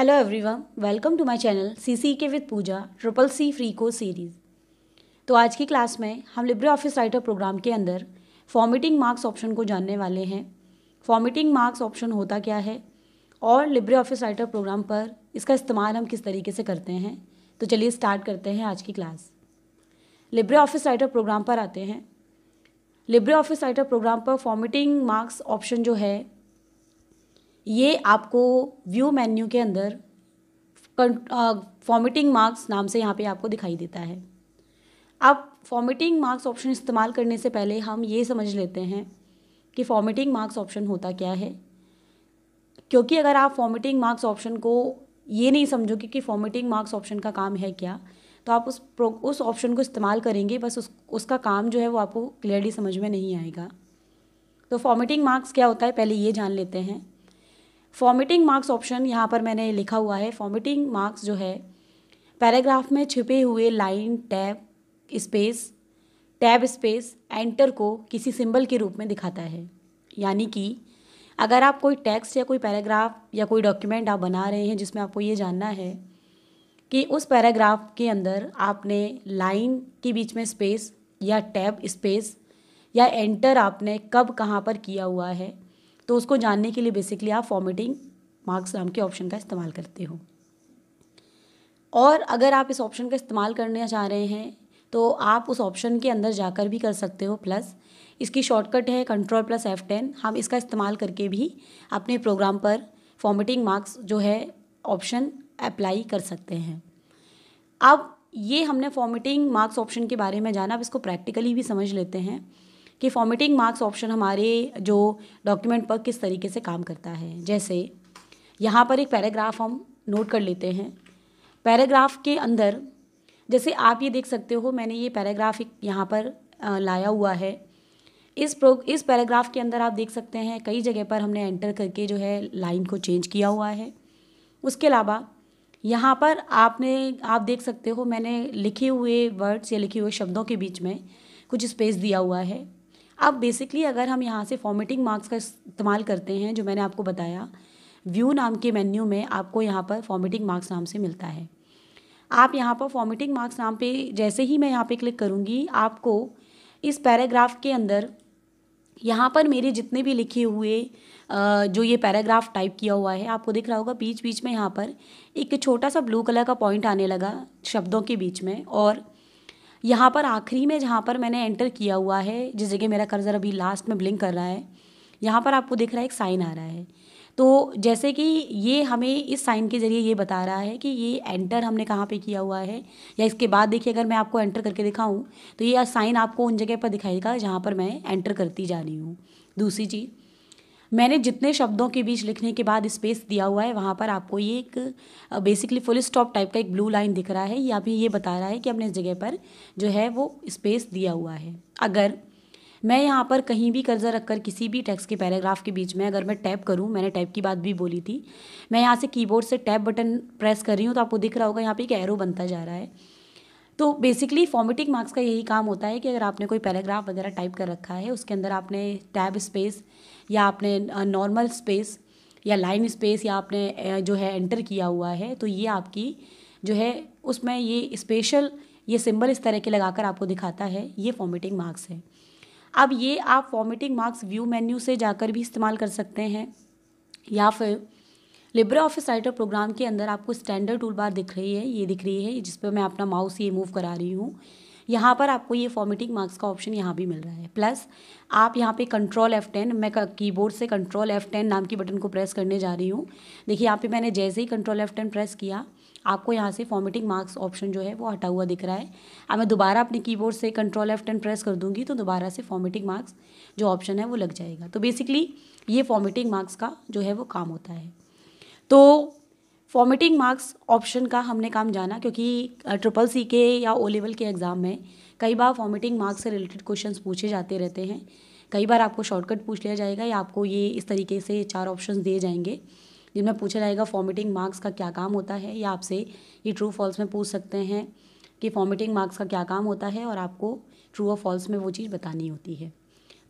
hello everyone welcome to my channel C C K with Pooja triple C free को series तो आज की class में हम लिब्रे ऑफिस राइटर प्रोग्राम के अंदर फॉर्मेटिंग मार्क्स ऑप्शन को जानने वाले हैं फॉर्मेटिंग मार्क्स ऑप्शन होता क्या है और लिब्रे ऑफिस राइटर प्रोग्राम पर इसका इस्तेमाल हम किस तरीके से करते हैं तो चलिए स्टार्ट करते हैं आज की class Libre Office Writer program पर आते हैं लिब्रे ऑफिस राइटर प्रोग्राम पर फॉर्मेटिंग मार्क्स ऑप्शन जो है ये आपको व्यू मेन्यू के अंदर फॉमिटिंग मार्क्स नाम से यहाँ पे आपको दिखाई देता है अब फॉमिटिंग मार्क्स ऑप्शन इस्तेमाल करने से पहले हम ये समझ लेते हैं कि फॉमिटिंग मार्क्स ऑप्शन होता क्या है क्योंकि अगर आप फॉमिटिंग मार्क्स ऑप्शन को ये नहीं समझोगे कि फॉर्मेटिंग मार्क्स ऑप्शन का काम है क्या तो आप उस प्रो उस ऑप्शन को इस्तेमाल करेंगे बस उस उसका काम जो है वो आपको क्लियरली समझ में नहीं आएगा तो फॉर्मेटिंग मार्क्स क्या होता है पहले ये जान लेते हैं फॉर्मेटिंग मार्क्स ऑप्शन यहाँ पर मैंने लिखा हुआ है फॉमिटिंग मार्क्स जो है पैराग्राफ में छिपे हुए line tab space tab space enter को किसी सिंबल के रूप में दिखाता है यानी कि अगर आप कोई टेक्स्ट या कोई पैराग्राफ या कोई डॉक्यूमेंट आप बना रहे हैं जिसमें आपको ये जानना है कि उस पैराग्राफ के अंदर आपने लाइन के बीच में स्पेस या टैब स्पेस या एंटर आपने कब कहाँ पर किया हुआ है तो उसको जानने के लिए बेसिकली आप फॉर्मेटिंग मार्क्स नाम के ऑप्शन का इस्तेमाल करते हो और अगर आप इस ऑप्शन का इस्तेमाल करना चाह रहे हैं तो आप उस ऑप्शन के अंदर जाकर भी कर सकते हो प्लस इसकी शॉर्टकट है कंट्रोल प्लस एफ टेन हम इसका इस्तेमाल करके भी अपने प्रोग्राम पर फॉर्मेटिंग मार्क्स जो है ऑप्शन अप्लाई कर सकते हैं अब ये हमने फॉर्मेटिंग मार्क्स ऑप्शन के बारे में जाना अब इसको प्रैक्टिकली भी समझ लेते हैं कि फॉर्मेटिंग मार्क्स ऑप्शन हमारे जो डॉक्यूमेंट पर किस तरीके से काम करता है जैसे यहाँ पर एक पैराग्राफ हम नोट कर लेते हैं पैराग्राफ के अंदर जैसे आप ये देख सकते हो मैंने ये पैराग्राफ एक यहाँ पर लाया हुआ है इस प्रो इस पैराग्राफ के अंदर आप देख सकते हैं कई जगह पर हमने एंटर करके जो है लाइन को चेंज किया हुआ है उसके अलावा यहाँ पर आपने आप देख सकते हो मैंने लिखे हुए वर्ड्स या लिखे हुए शब्दों के बीच में कुछ स्पेस दिया हुआ है अब बेसिकली अगर हम यहाँ से फॉर्मेटिंग मार्क्स का इस्तेमाल करते हैं जो मैंने आपको बताया व्यू नाम के मेन्यू में आपको यहाँ पर फॉर्मेटिंग मार्क्स नाम से मिलता है आप यहाँ पर फॉर्मेटिंग मार्क्स नाम पे जैसे ही मैं यहाँ पे क्लिक करूँगी आपको इस पैराग्राफ के अंदर यहाँ पर मेरे जितने भी लिखे हुए जो ये पैराग्राफ टाइप किया हुआ है आपको दिख रहा होगा बीच बीच में यहाँ पर एक छोटा सा ब्लू कलर का पॉइंट आने लगा शब्दों के बीच में और यहाँ पर आखिरी में जहाँ पर मैंने एंटर किया हुआ है जिस जगह मेरा कर्जर अभी लास्ट में ब्लिंक कर रहा है यहाँ पर आपको दिख रहा है एक साइन आ रहा है तो जैसे कि ये हमें इस साइन के ज़रिए ये बता रहा है कि ये एंटर हमने कहाँ पे किया हुआ है या इसके बाद देखिए अगर मैं आपको एंटर करके दिखाऊं तो ये साइन आपको उन जगह पर दिखाएगा जहाँ पर मैं एंटर करती जा रही हूँ दूसरी चीज़ मैंने जितने शब्दों के बीच लिखने के बाद स्पेस दिया हुआ है वहाँ पर आपको ये एक बेसिकली फुल स्टॉप टाइप का एक ब्लू लाइन दिख रहा है ये आप ये बता रहा है कि हमने इस जगह पर जो है वो स्पेस दिया हुआ है अगर मैं यहाँ पर कहीं भी कर्जा रखकर किसी भी टेक्स्ट के पैराग्राफ के बीच में अगर मैं टैप करूँ मैंने टैप की बात भी बोली थी मैं यहाँ से कीबोर्ड से टैप बटन प्रेस कर रही हूँ तो आपको दिख रहा होगा यहाँ पे एक एरो बनता जा रहा है तो बेसिकली फॉर्मेटिक मार्क्स का यही काम होता है कि अगर आपने कोई पैराग्राफ वगैरह टाइप कर रखा है उसके अंदर आपने टैब स्पेस या आपने नॉर्मल स्पेस या लाइन स्पेस या आपने जो है एंटर किया हुआ है तो ये आपकी जो है उसमें ये स्पेशल ये सिंबल इस तरह के लगाकर आपको दिखाता है ये फॉर्मेटिंग मार्क्स है अब ये आप फॉर्मेटिंग मार्क्स व्यू मेन्यू से जाकर भी इस्तेमाल कर सकते हैं या फिर लिब्रे ऑफिस राइटर प्रोग्राम के अंदर आपको स्टैंडर्ड टूल बार दिख रही है ये दिख रही है जिस पर मैं अपना माउस ये मूव करा रही हूँ यहाँ पर आपको ये फॉर्मेटिंग मार्क्स का ऑप्शन यहाँ भी मिल रहा है प्लस आप यहाँ पे कंट्रोल एफ टेन मैं कीबोर्ड से कंट्रोल एफ टेन नाम की बटन को प्रेस करने जा रही हूँ देखिए यहाँ पे मैंने जैसे ही कंट्रोल एफ टेन प्रेस किया आपको यहाँ से फॉर्मेटिंग मार्क्स ऑप्शन जो है वो हटा हुआ दिख रहा है अब मैं दोबारा अपने कीबोर्ड से कंट्रोल एफ टेन प्रेस कर दूँगी तो दोबारा से फॉर्मेटिंग मार्क्स जो ऑप्शन है वो लग जाएगा तो बेसिकली ये फॉर्मेटिंग मार्क्स का जो है वो काम होता है तो फॉर्मेटिंग मार्क्स ऑप्शन का हमने काम जाना क्योंकि ट्रिपल सी के या ओ लेवल के एग्ज़ाम में कई बार फॉर्मेटिंग मार्क्स से रिलेटेड क्वेश्चंस पूछे जाते रहते हैं कई बार आपको शॉर्टकट पूछ लिया जाएगा या आपको ये इस तरीके से चार ऑप्शन दिए जाएंगे जिनमें पूछा जाएगा फॉर्मेटिंग मार्क्स का क्या काम होता है या आपसे ये ट्रू फॉल्स में पूछ सकते हैं कि फॉर्मेटिंग मार्क्स का क्या काम होता है और आपको ट्रू और फॉल्स में वो चीज़ बतानी होती है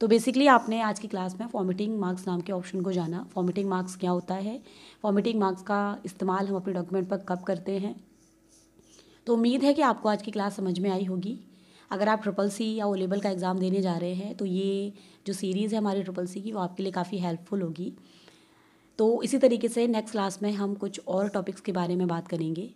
तो बेसिकली आपने आज की क्लास में फॉर्मेटिंग मार्क्स नाम के ऑप्शन को जाना फॉर्मेटिंग मार्क्स क्या होता है फॉर्मेटिंग मार्क्स का इस्तेमाल हम अपने डॉक्यूमेंट पर कब करते हैं तो उम्मीद है कि आपको आज की क्लास समझ में आई होगी अगर आप ट्रिपल सी या ओ लेवल का एग्ज़ाम देने जा रहे हैं तो ये जो सीरीज़ है हमारी ट्रिपल सी की वो आपके लिए काफ़ी हेल्पफुल होगी तो इसी तरीके से नेक्स्ट क्लास में हम कुछ और टॉपिक्स के बारे में बात करेंगे